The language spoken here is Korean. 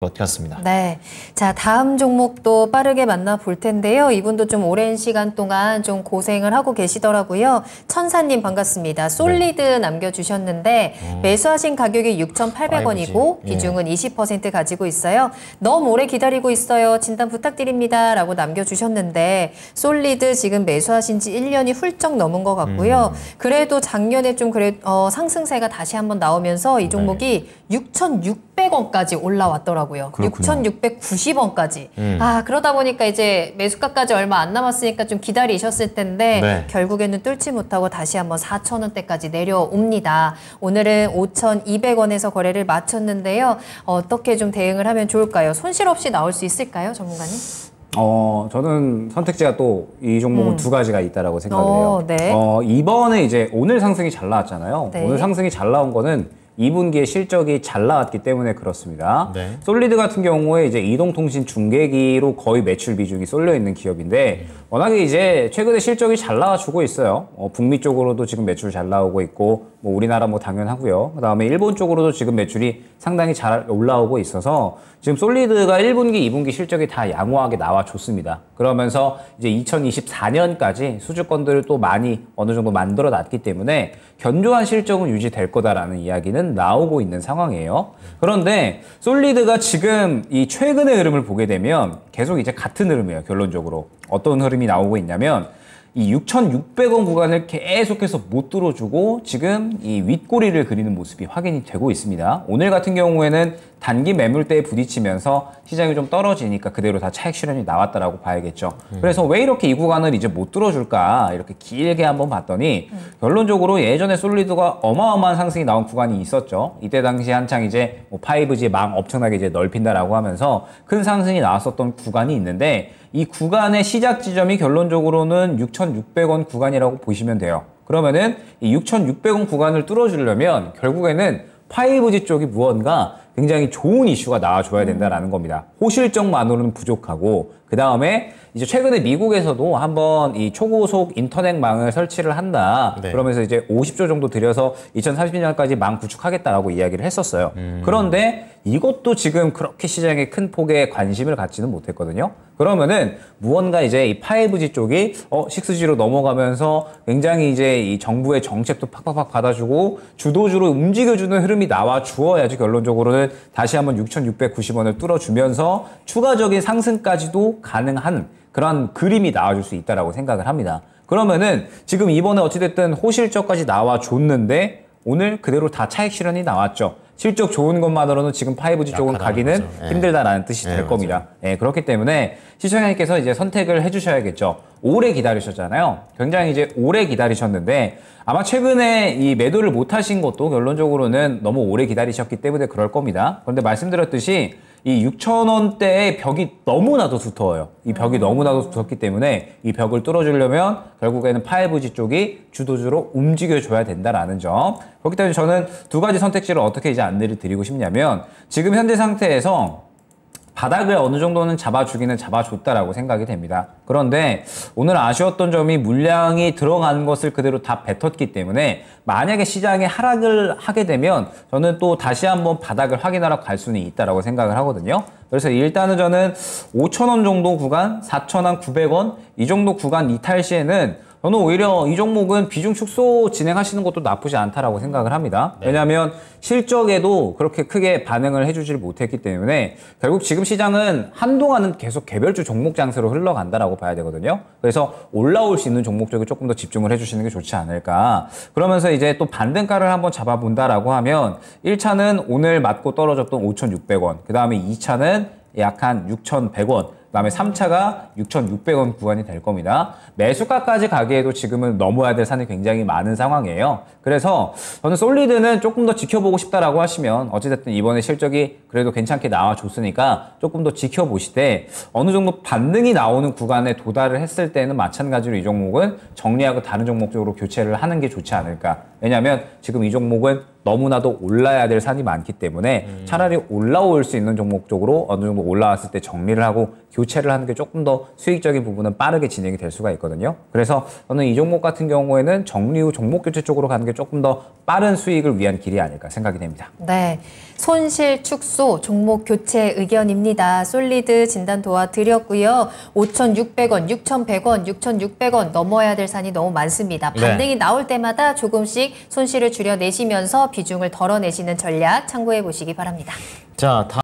버텼습니다. 네. 자, 다음 종목도 빠르게 만나볼 텐데요. 이분도 좀 오랜 시간 동안 좀 고생을 하고 계시더라고요. 천사님 반갑습니다. 솔리드 네. 남겨주셨는데 음. 매수하신 가격이 6,800원이고 예. 비중은 20% 가지고 있어요. 너무 오래 기다리고 있어요. 진단 부탁드립니다. 라고 남겨주셨는데 솔리드 지금 매수하신 지 1년이 훌쩍 넘은 것 같고요. 음. 그래도 작년에 좀 그래, 어, 상승세가 다시 한번 나오면서 이 네. 종목이 네. 6,600원까지 올라왔더라고요. 올라가고요. 그렇군요. 6,690원까지. 음. 아 그러다 보니까 이제 매수가까지 얼마 안 남았으니까 좀 기다리셨을 텐데 네. 결국에는 뚫지 못하고 다시 한번 4,000원대까지 내려옵니다. 오늘은 5,200원에서 거래를 마쳤는데요. 어떻게 좀 대응을 하면 좋을까요? 손실 없이 나올 수 있을까요, 전문가님? 어, 저는 선택지가 또 이 종목은 음. 두 가지가 있다라고 생각해요. 어, 네. 어, 이번에 이제 오늘 상승이 잘 나왔잖아요. 네. 오늘 상승이 잘 나온 거는 2분기에 실적이 잘 나왔기 때문에 그렇습니다. 네. 솔리드 같은 경우에 이제 이동통신 중계기로 거의 매출 비중이 쏠려 있는 기업인데 음. 워낙에 이제 최근에 실적이 잘 나와주고 있어요. 어, 북미 쪽으로도 지금 매출 잘 나오고 있고 뭐 우리나라 뭐 당연하고요. 그다음에 일본 쪽으로도 지금 매출이 상당히 잘 올라오고 있어서 지금 솔리드가 1분기, 2분기 실적이 다 양호하게 나와 줬습니다. 그러면서 이제 2024년까지 수주권들을또 많이 어느 정도 만들어 놨기 때문에 견조한 실적은 유지될 거다라는 이야기는 나오고 있는 상황이에요. 그런데 솔리드가 지금 이 최근의 흐름을 보게 되면 계속 이제 같은 흐름이에요, 결론적으로. 어떤 흐름이 나오고 있냐면 이 6,600원 구간을 계속해서 못 뚫어주고 지금 이 윗꼬리를 그리는 모습이 확인이 되고 있습니다. 오늘 같은 경우에는 단기 매물대에 부딪히면서 시장이 좀 떨어지니까 그대로 다 차익 실현이 나왔다라고 봐야겠죠. 음. 그래서 왜 이렇게 이 구간을 이제 못 뚫어줄까 이렇게 길게 한번 봤더니 음. 결론적으로 예전에 솔리드가 어마어마한 상승이 나온 구간이 있었죠. 이때 당시 한창 이제 뭐 5G 망 엄청나게 이제 넓힌다라고 하면서 큰 상승이 나왔었던 구간이 있는데 이 구간의 시작 지점이 결론적으로는 6 6,600원 구간이라고 보시면 돼요. 그러면은 이 6,600원 구간을 뚫어주려면 결국에는 5G 쪽이 무언가 굉장히 좋은 이슈가 나와줘야 된다라는 겁니다. 호실적만으로는 부족하고 그 다음에 이제 최근에 미국에서도 한번 이 초고속 인터넷망을 설치를 한다. 네. 그러면서 이제 50조 정도 들여서 2030년까지 망 구축하겠다라고 이야기를 했었어요. 음. 그런데 이것도 지금 그렇게 시장에 큰 폭의 관심을 갖지는 못했거든요. 그러면은 무언가 이제 이 5G 쪽이 어 6G로 넘어가면서 굉장히 이제 이 정부의 정책도 팍팍팍 받아주고 주도주로 움직여주는 흐름이 나와 주어야지 결론적으로는 다시 한번 6,690원을 뚫어주면서 추가적인 상승까지도 가능한 그런 그림이 나와줄 수 있다라고 생각을 합니다. 그러면은 지금 이번에 어찌됐든 호실적까지 나와 줬는데 오늘 그대로 다 차익 실현이 나왔죠. 실적 좋은 것만으로는 지금 5G 쪽은 가기는 거죠. 예. 힘들다라는 뜻이 될맞 예, 겁니다. 예, 그렇기 때문에 시청자님께서 이제 선택을 해주셔야겠죠. 오래 기다리셨잖아요. 굉장히 이제 오래 기다리셨는데 아마 최근에 이 매도를 못 하신 것도 결론적으로는 너무 오래 기다리셨기 때문에 그럴 겁니다. 그런데 말씀드렸듯이 이 6,000원대의 벽이 너무나도 두터워요. 이 벽이 음. 너무나도 두텁기 때문에 이 벽을 뚫어주려면 결국에는 파이 쪽이 주도주로 움직여줘야 된다라는 점. 그렇기 때문에 저는 두 가지 선택지를 어떻게 이제 안내를 드리고 싶냐면 지금 현재 상태에서 바닥을 어느 정도는 잡아주기는 잡아줬다라고 생각이 됩니다. 그런데 오늘 아쉬웠던 점이 물량이 들어간 것을 그대로 다 뱉었기 때문에 만약에 시장에 하락을 하게 되면 저는 또 다시 한번 바닥을 확인하러 갈 수는 있다라고 생각을 하거든요. 그래서 일단은 저는 5천원 정도 구간, 4천원 900원 이 정도 구간 이탈 시에는 저는 오히려 이 종목은 비중 축소 진행하시는 것도 나쁘지 않다라고 생각을 합니다. 네. 왜냐하면 실적에도 그렇게 크게 반응을 해주질 못했기 때문에 결국 지금 시장은 한동안은 계속 개별주 종목 장세로 흘러간다라고 봐야 되거든요. 그래서 올라올 수 있는 종목 쪽에 조금 더 집중을 해주시는 게 좋지 않을까. 그러면서 이제 또 반등가를 한번 잡아본다라고 하면 1차는 오늘 맞고 떨어졌던 5,600원, 그 다음에 2차는 약한 6,100원, 그다음에 3차가 6,600원 구간이 될 겁니다. 매수가까지 가기에도 지금은 넘어야 될 산이 굉장히 많은 상황이에요. 그래서 저는 솔리드는 조금 더 지켜보고 싶다라고 하시면 어찌됐든 이번에 실적이 그래도 괜찮게 나와줬으니까 조금 더 지켜보시되 어느 정도 반등이 나오는 구간에 도달을 했을 때는 마찬가지로 이 종목은 정리하고 다른 종목 적으로 교체를 하는 게 좋지 않을까. 왜냐하면 지금 이 종목은 너무나도 올라야 될 산이 많기 때문에 음. 차라리 올라올 수 있는 종목 쪽으로 어느 정도 올라왔을 때 정리를 하고 교체를 하는 게 조금 더 수익적인 부분은 빠르게 진행이 될 수가 있거든요. 그래서 저는 이 종목 같은 경우에는 정리 후 종목 교체 쪽으로 가는 게 조금 더 빠른 수익을 위한 길이 아닐까 생각이 됩니다. 네. 손실 축소 종목 교체 의견입니다. 솔리드 진단 도와드렸고요. 5,600원, 6,100원, 6,600원 넘어야 될 산이 너무 많습니다. 네. 반등이 네. 나올 때마다 조금씩 손실을 줄여내시면서 비중을 덜어내시는 전략 참고해 보시기 바랍니다. 자,